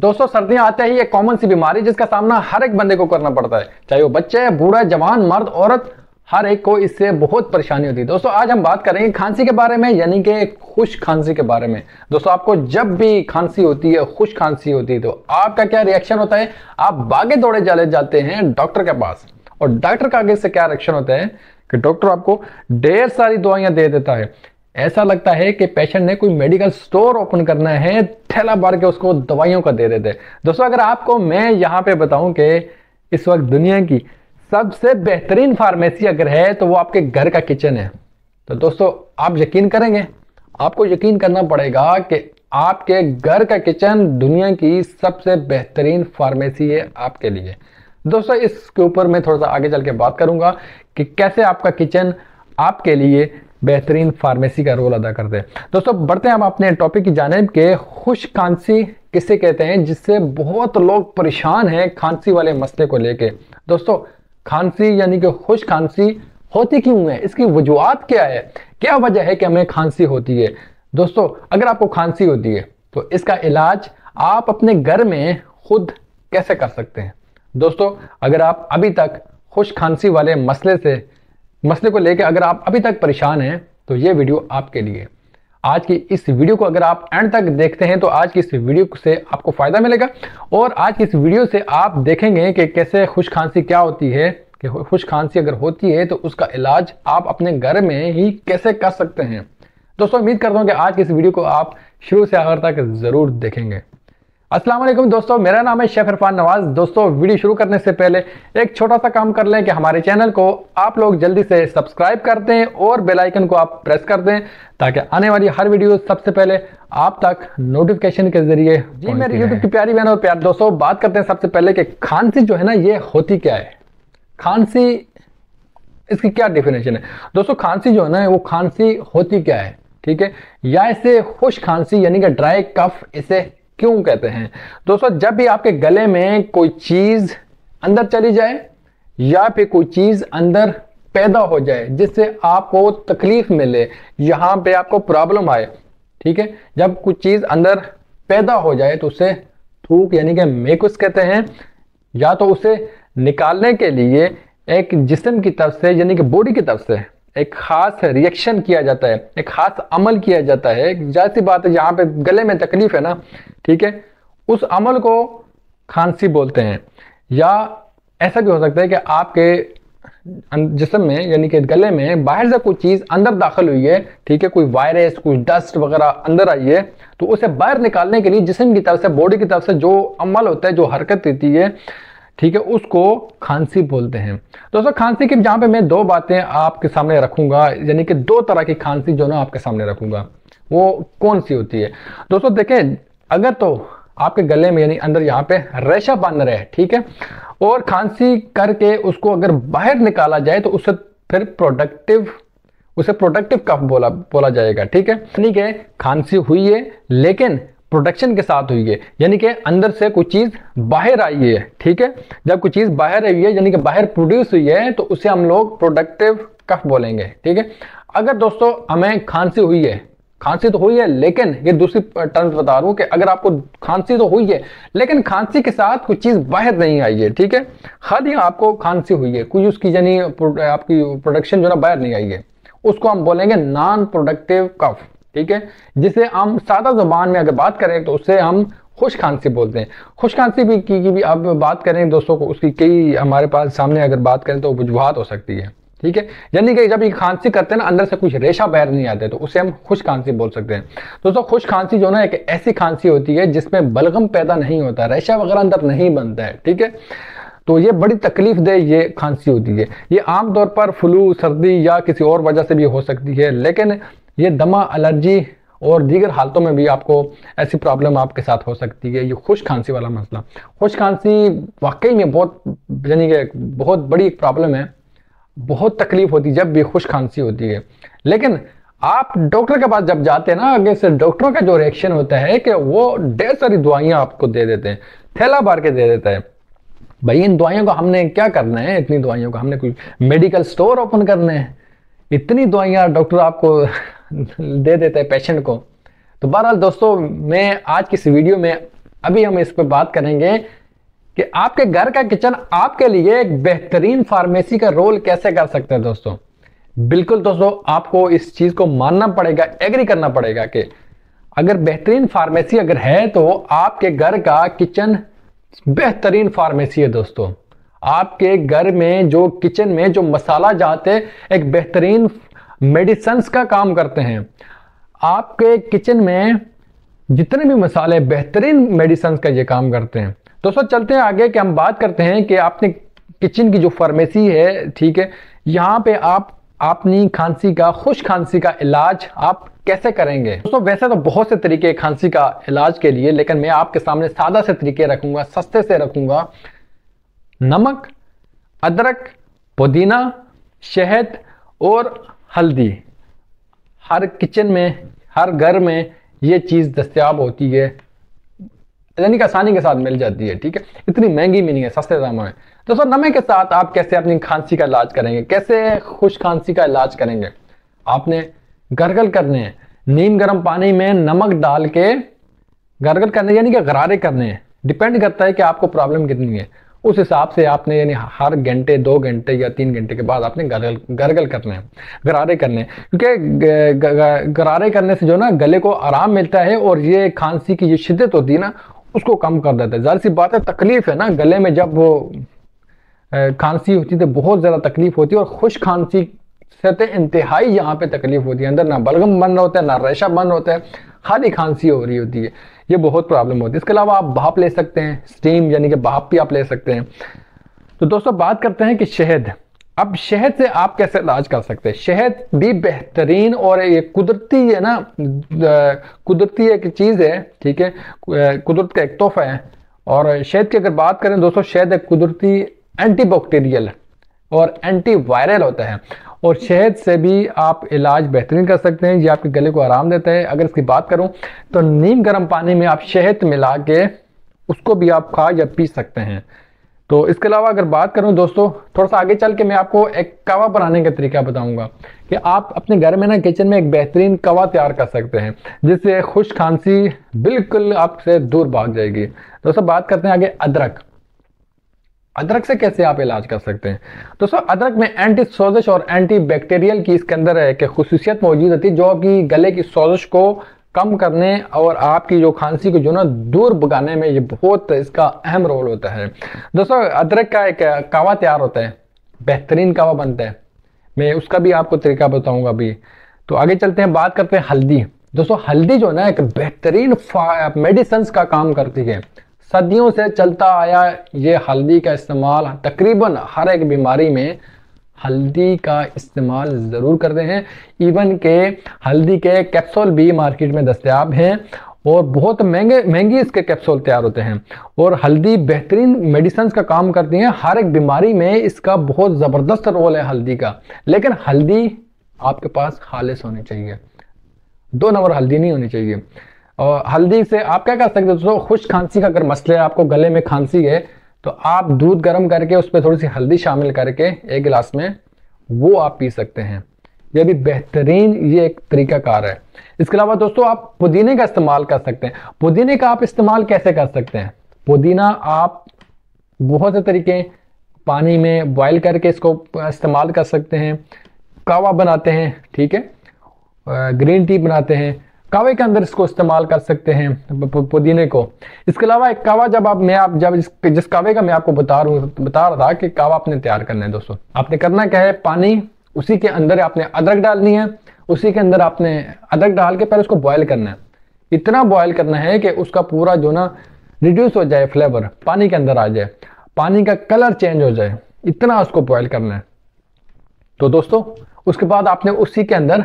दोस्तों सर्दियां आते ही एक कॉमन सी बीमारी जिसका सामना हर एक बंदे को करना पड़ता है चाहे वो बच्चे बूढ़ा जवान मर्द औरत हर एक को इससे बहुत परेशानी होती है दोस्तों आज हम बात करेंगे खांसी के बारे में यानी कि खुश खांसी के बारे में दोस्तों आपको जब भी खांसी होती है खुश खांसी होती है तो आपका क्या रिएक्शन होता है आप बागे दौड़े जाले जाते हैं डॉक्टर के पास और डॉक्टर का आगे से क्या रिएक्शन होता है कि डॉक्टर आपको ढेर सारी दवाइयां दे देता है ऐसा लगता है कि पेशेंट ने कोई मेडिकल स्टोर ओपन करना है ठेला भर के उसको दवाइयों का दे देते दोस्तों अगर आपको मैं यहाँ पे बताऊं कि इस वक्त दुनिया की सबसे बेहतरीन फार्मेसी अगर है तो वो आपके घर का किचन है तो दोस्तों आप यकीन करेंगे आपको यकीन करना पड़ेगा कि आपके घर का किचन दुनिया की सबसे बेहतरीन फार्मेसी है आपके लिए दोस्तों इसके ऊपर मैं थोड़ा सा आगे चल के बात करूंगा कि कैसे आपका किचन आपके लिए बेहतरीन फार्मेसी का रोल अदा करते हैं दोस्तों बढ़ते हैं हम अपने टॉपिक की जानब के खुश खांसी किसे कहते हैं जिससे बहुत लोग परेशान हैं खांसी वाले मसले को लेके दोस्तों खांसी यानी कि खुश खांसी होती क्यों है इसकी वजूहत क्या है क्या वजह है कि हमें खांसी होती है दोस्तों अगर आपको खांसी होती है तो इसका इलाज आप अपने घर में खुद कैसे कर सकते हैं दोस्तों अगर आप अभी तक खुश खांसी वाले मसले से मसले को लेकर अगर आप अभी तक परेशान हैं तो ये वीडियो आपके लिए आज की इस वीडियो को अगर आप एंड तक देखते हैं तो आज की इस वीडियो से आपको फ़ायदा मिलेगा और आज की इस वीडियो से आप देखेंगे कि कैसे खुश खांसी क्या होती है कि खुश खांसी अगर होती है तो उसका इलाज आप अपने घर में ही कैसे कर सकते हैं दोस्तों उम्मीद करता हूँ कि आज की इस वीडियो को आप शुरू से आखिर तक ज़रूर देखेंगे अस्सलाम वालेकुम दोस्तों मेरा नाम है शेफ इरफान नवाज दोस्तों वीडियो शुरू करने से पहले एक छोटा सा काम कर लें कि हमारे चैनल को आप लोग जल्दी से सब्सक्राइब कर दें और बेल आइकन को आप प्रेस कर दें ताकि आने वाली हर वीडियो सबसे पहले आप तक नोटिफिकेशन के जरिए जी मेरे यूट्यूब की प्यारी बहनों प्यार दोस्तों बात करते हैं सबसे पहले कि खांसी जो है ना ये होती क्या है खांसी इसकी क्या डेफिनेशन है दोस्तों खांसी जो है ना वो खांसी होती क्या है ठीक है या इसे खुश खांसी यानी कि ड्राई कफ इसे क्यों कहते हैं दोस्तों जब भी आपके गले में कोई चीज अंदर चली जाए या फिर कोई चीज अंदर पैदा हो जाए जिससे आपको तकलीफ मिले यहां पे आपको प्रॉब्लम आए ठीक है जब कुछ चीज अंदर पैदा हो जाए तो उसे थूक यानी कि मेकुस कहते हैं या तो उसे निकालने के लिए एक जिसम की तरफ से यानी कि बॉडी की तरफ से एक खास रिएक्शन किया जाता है एक खास अमल किया जाता है जैसी बात है जहाँ पे गले में तकलीफ है ना ठीक है उस अमल को खांसी बोलते हैं या ऐसा भी हो सकता है कि आपके अं-, जिसम में यानी कि गले में बाहर से कोई चीज़ अंदर दाखिल हुई है ठीक है कोई वायरस कुछ डस्ट वगैरह अंदर आई है तो उसे बाहर निकालने के लिए जिसम की तरफ से बॉडी की तरफ से जो अमल होता है जो हरकत रहती है ठीक है उसको खांसी बोलते हैं दोस्तों खांसी की जहां पे मैं दो बातें आपके सामने रखूंगा यानी कि दो तरह की खांसी जो ना आपके सामने रखूंगा वो कौन सी होती है दोस्तों देखें अगर तो आपके गले में यानी अंदर यहाँ पे रेशा बांध रहे ठीक है और खांसी करके उसको अगर बाहर निकाला जाए तो उससे फिर प्रोडक्टिव उसे प्रोडक्टिव कफ बोला बोला जाएगा ठीक है ठीक है खांसी हुई है लेकिन प्रोटेक्शन के साथ हुई है यानी कि अंदर से कोई चीज़ बाहर आई है ठीक है जब कोई चीज़ बाहर आई है यानी कि बाहर प्रोड्यूस हुई है तो उसे हम लोग प्रोडक्टिव कफ बोलेंगे ठीक है अगर दोस्तों हमें खांसी हुई है खांसी तो हुई है लेकिन ये दूसरी टर्म्स बता रहा हूं कि अगर आपको खांसी तो हुई है लेकिन खांसी के साथ कोई चीज़ बाहर नहीं आई है ठीक है खाद ही आपको खांसी हुई है कोई उसकी यानी आपकी प्रोडक्शन जो ना बाहर नहीं आई है उसको हम बोलेंगे नॉन प्रोडक्टिव कफ ठीक है जिसे हम सादा जुबान में अगर बात करें तो उससे हम खुश खांसी बोलते हैं खुश खांसी भी की, की भी आप बात करें दोस्तों को उसकी कई हमारे पास सामने अगर बात करें तो वजुहत हो सकती है ठीक है यानी कि जब ये खांसी करते हैं ना अंदर से कुछ रेशा बाहर नहीं आते तो उसे हम खुश खांसी बोल सकते हैं दोस्तों खुश खांसी जो ना एक ऐसी खांसी होती है जिसमें बलगम पैदा नहीं होता रेशा वगैरह अंदर नहीं बनता है ठीक है तो ये बड़ी तकलीफ दे ये खांसी होती है ये आमतौर पर फ्लू सर्दी या किसी और वजह से भी हो सकती है लेकिन ये दमा एलर्जी और दीगर हालतों में भी आपको ऐसी प्रॉब्लम आपके साथ हो सकती है ये खुश खांसी वाला मसला खुश खांसी वाकई में बहुत यानी कि बहुत बड़ी एक प्रॉब्लम है बहुत तकलीफ होती है जब भी खुश खांसी होती है लेकिन आप डॉक्टर के पास जब जाते हैं ना आगे से डॉक्टरों का जो रिएक्शन होता है कि वो ढेर सारी दवाइयाँ आपको दे देते हैं थैला भर के दे देता है भाई इन दवाइयों को हमने क्या करना है इतनी दवाइयों को हमने कोई मेडिकल स्टोर ओपन करना है इतनी दवाइयाँ डॉक्टर आपको दे देता है पेशेंट को तो बहरहाल दोस्तों मैं आज की इस वीडियो में अभी हम इस पर बात करेंगे कि आपके घर का किचन आपके लिए एक बेहतरीन फार्मेसी का रोल कैसे कर सकते हैं दोस्तों बिल्कुल दोस्तों आपको इस चीज़ को मानना पड़ेगा एग्री करना पड़ेगा कि अगर बेहतरीन फार्मेसी अगर है तो आपके घर का किचन बेहतरीन फार्मेसी है दोस्तों आपके घर में जो किचन में जो मसाला जाते एक बेहतरीन मेडिसन्स का काम करते हैं आपके किचन में जितने भी मसाले बेहतरीन मेडिसन का ये काम करते हैं दोस्तों चलते हैं आगे कि हम बात करते हैं कि आपने किचन की जो फार्मेसी है ठीक है यहाँ पे आप अपनी खांसी का खुश खांसी का इलाज आप कैसे करेंगे दोस्तों वैसे तो बहुत से तरीके खांसी का इलाज के लिए लेकिन मैं आपके सामने सादा से तरीके रखूंगा सस्ते से रखूंगा नमक अदरक पुदीना शहद और हल्दी हर किचन में हर घर में ये चीज़ दस्तियाब होती है यानी कि आसानी के साथ मिल जाती है ठीक है इतनी महंगी भी नहीं है सस्ते दामों में दोस्तों नमे के साथ आप कैसे अपनी खांसी का इलाज करेंगे कैसे खुश खांसी का इलाज करेंगे आपने गरगल करने हैं नीम गर्म पानी में नमक डाल के गरगल करने यानी कि गरारे करने हैं डिपेंड करता है कि आपको प्रॉब्लम कितनी है उस हिसाब से आपने यानी हर घंटे दो घंटे या तीन घंटे के बाद आपने गरगल गरगल करने हैं गरारे करने क्योंकि गरारे करने से जो ना गले को आराम मिलता है और ये खांसी की जो शिद्दत होती है ना उसको कम कर देता है जाहिर सी बात है तकलीफ है ना गले में जब वो खांसी होती है तो बहुत ज़्यादा तकलीफ होती है और खुश खांसी से तो इंतहाई यहाँ पे तकलीफ होती है अंदर ना बलगम रहा होता है ना रेशा रहा होता है खाली खांसी हो रही होती है ये बहुत प्रॉब्लम होती है इसके अलावा आप भाप ले सकते हैं स्टीम यानी कि भाप भी आप ले सकते हैं तो दोस्तों बात करते हैं कि शहद अब शहद से आप कैसे इलाज कर सकते हैं शहद भी बेहतरीन और ये कुदरती है ना कुदरती एक चीज़ है ठीक है कुदरत का एक तोहफा है और शहद की अगर बात करें दोस्तों शहद एक कुदरती एंटीबैक्टीरियल और एंटीवायरल होता है और शहद से भी आप इलाज बेहतरीन कर सकते हैं ये आपके गले को आराम देता है अगर इसकी बात करूं तो नीम गर्म पानी में आप शहद मिला के उसको भी आप खा या पी सकते हैं तो इसके अलावा अगर बात करूं दोस्तों थोड़ा सा आगे चल के मैं आपको एक कवा बनाने का तरीका बताऊंगा कि आप अपने घर में ना किचन में एक बेहतरीन कवा तैयार कर सकते हैं जिससे खुश खांसी बिल्कुल आपसे दूर भाग जाएगी दोस्तों बात करते हैं आगे अदरक अदरक से कैसे आप इलाज कर सकते हैं दोस्तों अदरक में एंटी सोजिश और एंटी बैक्टीरियल की इसके अंदर है कि खसूसियत मौजूद होती है जो कि गले की सोजिश को कम करने और आपकी जो खांसी को जो ना दूर भगाने में ये बहुत इसका अहम रोल होता है दोस्तों अदरक का एक कावा तैयार होता है बेहतरीन कावा बनता है मैं उसका भी आपको तरीका बताऊंगा अभी तो आगे चलते हैं बात करते हैं हल्दी दोस्तों हल्दी जो ना एक बेहतरीन मेडिसन का काम करती है सदियों से चलता आया ये हल्दी का इस्तेमाल तकरीबन हर एक बीमारी में हल्दी का इस्तेमाल ज़रूर करते हैं इवन के हल्दी के कैप्सूल भी मार्केट में दस्तियाब हैं और बहुत महंगे महंगी इसके कैप्सूल तैयार होते हैं और हल्दी बेहतरीन मेडिसन्स का काम करती हैं हर एक बीमारी में इसका बहुत ज़बरदस्त रोल है हल्दी का लेकिन हल्दी आपके पास खालिश होनी चाहिए दो नंबर हल्दी नहीं होनी चाहिए और हल्दी से आप क्या कर सकते हो दोस्तों खुश खांसी का अगर मसला है आपको गले में खांसी है तो आप दूध गर्म करके उस पर थोड़ी सी हल्दी शामिल करके एक गिलास में वो आप पी सकते हैं यह भी बेहतरीन ये एक तरीका कार है इसके अलावा दोस्तों आप पुदीने का इस्तेमाल कर सकते हैं पुदीने का आप इस्तेमाल कैसे कर सकते हैं पुदीना आप बहुत से तरीके पानी में बॉयल करके इसको इस्तेमाल कर सकते हैं कावा बनाते हैं ठीक है ग्रीन टी बनाते हैं कावे के अंदर इसको इस्तेमाल कर सकते हैं पुदीने को इसके अलावा एक कावा जब आप मैं आप जब जिस, जिस कावे का मैं आपको बता रहा हूँ बता रहा था कि कावा आपने तैयार करना है दोस्तों आपने करना क्या है पानी उसी के अंदर आपने अदरक डालनी है उसी के अंदर आपने अदरक डाल के पहले उसको बॉयल करना है इतना बॉयल करना है कि उसका पूरा जो ना रिड्यूस हो जाए फ्लेवर पानी के अंदर आ जाए पानी का कलर चेंज हो जाए इतना उसको बॉयल करना है तो दोस्तों उसके बाद आपने उसी के अंदर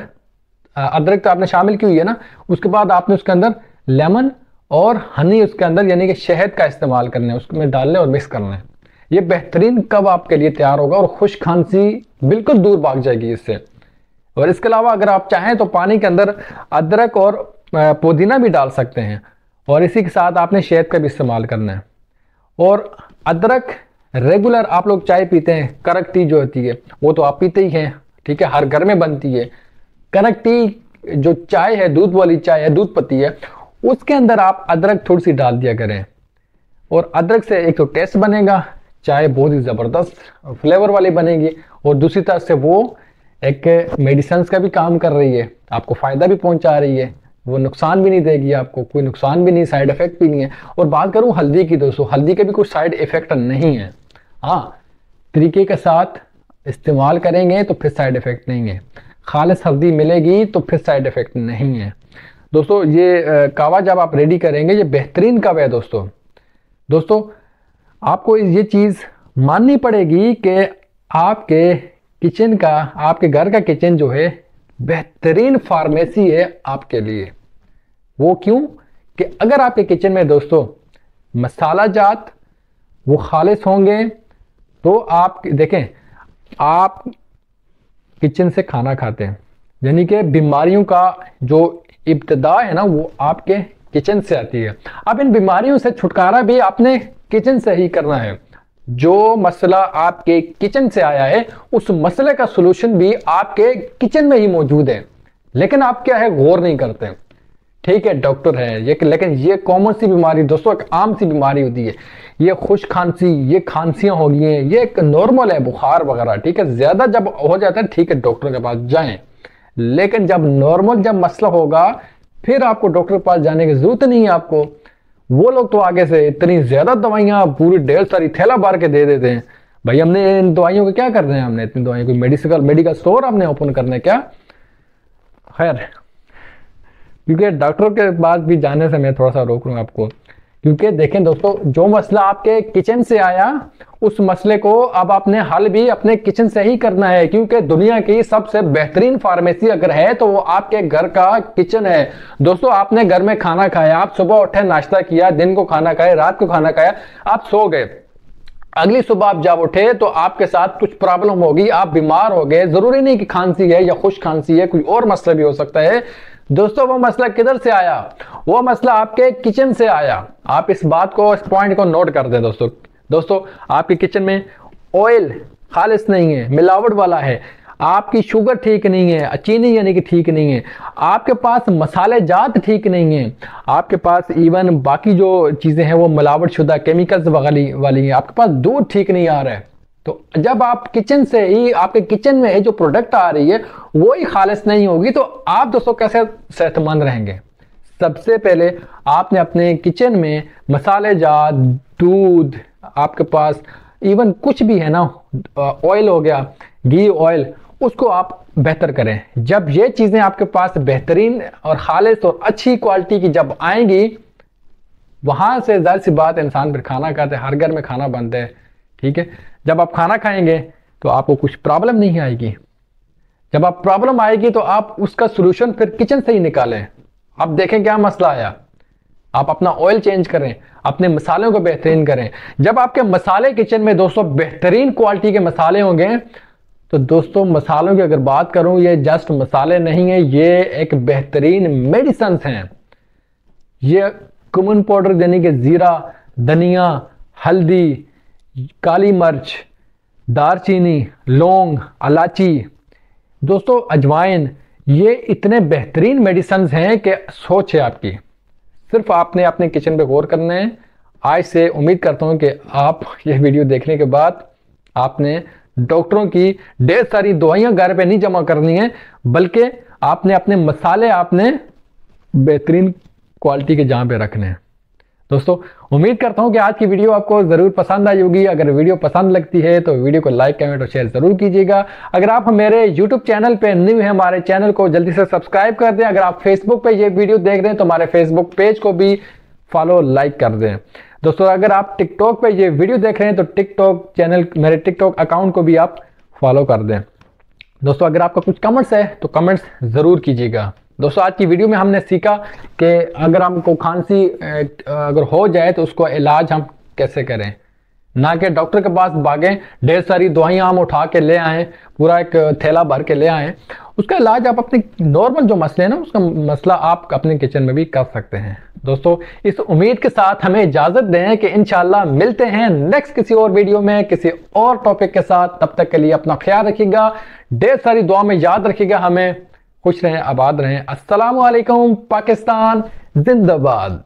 अदरक तो आपने शामिल की हुई है ना उसके बाद आपने उसके अंदर लेमन और हनी उसके अंदर यानी कि शहद का इस्तेमाल करना है उसमें डालना है और मिक्स करना है ये बेहतरीन कब आपके लिए तैयार होगा और खुश खांसी बिल्कुल दूर भाग जाएगी इससे और इसके अलावा अगर आप चाहें तो पानी के अंदर अदरक और पुदीना भी डाल सकते हैं और इसी के साथ आपने शहद का भी इस्तेमाल करना है और अदरक रेगुलर आप लोग चाय पीते हैं करक टी जो होती है वो तो आप पीते ही हैं ठीक है हर घर में बनती है कनक टी जो चाय है दूध वाली चाय है दूध पत्ती है उसके अंदर आप अदरक थोड़ी सी डाल दिया करें और अदरक से एक तो टेस्ट बनेगा चाय बहुत ही ज़बरदस्त फ्लेवर वाली बनेगी और दूसरी तरफ से वो एक मेडिसन का भी काम कर रही है आपको फ़ायदा भी पहुंचा रही है वो नुकसान भी नहीं देगी आपको कोई नुकसान भी नहीं साइड इफ़ेक्ट भी नहीं है और बात करूँ हल्दी की दोस्तों हल्दी के भी कुछ साइड इफ़ेक्ट नहीं है हाँ तरीके के साथ इस्तेमाल करेंगे तो फिर साइड इफ़ेक्ट नहीं है खालस हल्दी मिलेगी तो फिर साइड इफ़ेक्ट नहीं है दोस्तों ये कावा जब आप रेडी करेंगे ये बेहतरीन कावा है दोस्तों दोस्तों आपको ये चीज़ माननी पड़ेगी कि आपके किचन का आपके घर का किचन जो है बेहतरीन फार्मेसी है आपके लिए वो क्यों कि अगर आपके किचन में दोस्तों मसाला जात वो खालिश होंगे तो आप देखें आप किचन से खाना खाते हैं यानी कि बीमारियों का जो इब्तदा है ना वो आपके किचन से आती है अब इन बीमारियों से छुटकारा भी आपने किचन से ही करना है जो मसला आपके किचन से आया है उस मसले का सलूशन भी आपके किचन में ही मौजूद है लेकिन आप क्या है गौर नहीं करते हैं ठीक है डॉक्टर है ये लेकिन ये कॉमन सी बीमारी दोस्तों एक आम सी बीमारी होती है ये खुश खांसी ये खांसियाँ हो गई हैं ये एक नॉर्मल है बुखार वगैरह ठीक है ज़्यादा जब हो जाता है ठीक है डॉक्टर के पास जाएं लेकिन जब नॉर्मल जब मसला होगा फिर आपको डॉक्टर के पास जाने की ज़रूरत नहीं है आपको वो लोग तो आगे से इतनी ज़्यादा दवाइयाँ पूरी ढेर सारी थैला बार के दे देते हैं भाई हमने इन दवाइयों को क्या करना है हमने इतनी दवाइयों को मेडिकल मेडिकल स्टोर हमने ओपन करना है क्या खैर क्योंकि डॉक्टर के पास भी जाने से मैं थोड़ा सा रोक लूँ आपको क्योंकि देखें दोस्तों जो मसला आपके किचन से आया उस मसले को अब आपने हल भी अपने किचन से ही करना है क्योंकि दुनिया की सबसे बेहतरीन फार्मेसी अगर है तो वो आपके घर का किचन है दोस्तों आपने घर में खाना खाया आप सुबह उठे नाश्ता किया दिन को खाना खाया रात को खाना खाया आप सो गए अगली सुबह आप जब उठे तो आपके साथ कुछ प्रॉब्लम होगी आप बीमार हो गए जरूरी नहीं कि खांसी है या खुश खांसी है कोई और मसला भी हो सकता है दोस्तों वो मसला किधर से आया वो मसला आपके किचन से आया आप इस बात को इस पॉइंट को नोट कर दें दोस्तों दोस्तों आपके किचन में ऑयल खालिश नहीं है मिलावट वाला है आपकी शुगर ठीक नहीं है चीनी यानी कि ठीक नहीं है आपके पास मसाले जात ठीक नहीं है आपके पास इवन बाकी जो चीज़ें हैं वो मिलावट शुदा केमिकल्स वाली वाली हैं आपके पास दूध ठीक नहीं आ रहा है तो जब आप किचन से ही आपके किचन में जो प्रोडक्ट आ रही है वो ही खालिश नहीं होगी तो आप दोस्तों कैसे सेहतमंद रहेंगे सबसे पहले आपने अपने किचन में मसाले जार दूध आपके पास इवन कुछ भी है ना ऑयल हो गया घी ऑयल उसको आप बेहतर करें जब ये चीज़ें आपके पास बेहतरीन और खालिश और अच्छी क्वालिटी की जब आएंगी वहाँ से ज़र सी बात इंसान फिर खाना खाते हर घर में खाना बनता है ठीक है जब आप खाना खाएंगे तो आपको कुछ प्रॉब्लम नहीं आएगी जब आप प्रॉब्लम आएगी तो आप उसका सोल्यूशन फिर किचन से ही निकालें आप देखें क्या मसला आया आप अपना ऑयल चेंज करें अपने मसालों को बेहतरीन करें जब आपके मसाले किचन में दोस्तों बेहतरीन क्वालिटी के मसाले होंगे तो दोस्तों मसालों की अगर बात करूं ये जस्ट मसाले नहीं है ये एक बेहतरीन मेडिसन हैं ये कुमन पाउडर यानी कि ज़ीरा धनिया हल्दी काली मिर्च दारचीनी लौंग इलाची दोस्तों अजवाइन ये इतने बेहतरीन मेडिसन्स हैं कि सोच है आपकी सिर्फ आपने अपने किचन पे गौर करना है आज से उम्मीद करता हूँ कि आप यह वीडियो देखने के बाद आपने डॉक्टरों की ढेर सारी दवाइयाँ घर पे नहीं जमा करनी है बल्कि आपने अपने मसाले आपने बेहतरीन क्वालिटी के जहाँ पे रखने हैं दोस्तों उम्मीद करता हूं कि आज की वीडियो आपको जरूर पसंद आई होगी अगर वीडियो पसंद लगती है तो वीडियो को लाइक कमेंट और शेयर जरूर कीजिएगा अगर आप मेरे यूट्यूब चैनल पर न्यू है हमारे चैनल को जल्दी से सब्सक्राइब कर दें अगर आप फेसबुक पर ये वीडियो देख रहे हैं तो हमारे फेसबुक पेज को भी फॉलो लाइक कर दें दोस्तों अगर आप टिकटॉक पर ये वीडियो देख रहे हैं तो टिकटॉक चैनल मेरे टिकटॉक अकाउंट को भी आप फॉलो कर दें दोस्तों अगर आपका कुछ कमेंट्स है तो कमेंट्स ज़रूर कीजिएगा दोस्तों आज की वीडियो में हमने सीखा कि अगर हमको खांसी अगर हो जाए तो उसको इलाज हम कैसे करें ना कि डॉक्टर के पास भागें ढेर सारी दवाइयाँ हम उठा के ले आएँ पूरा एक थैला भर के ले आएँ उसका इलाज आप अपने नॉर्मल जो मसले हैं ना उसका मसला आप अपने किचन में भी कर सकते हैं दोस्तों इस उम्मीद के साथ हमें इजाज़त दें कि इन मिलते हैं नेक्स्ट किसी और वीडियो में किसी और टॉपिक के साथ तब तक के लिए अपना ख्याल रखिएगा ढेर सारी दुआ में याद रखिएगा हमें खुश रहें आबाद रहें असलकम पाकिस्तान जिंदाबाद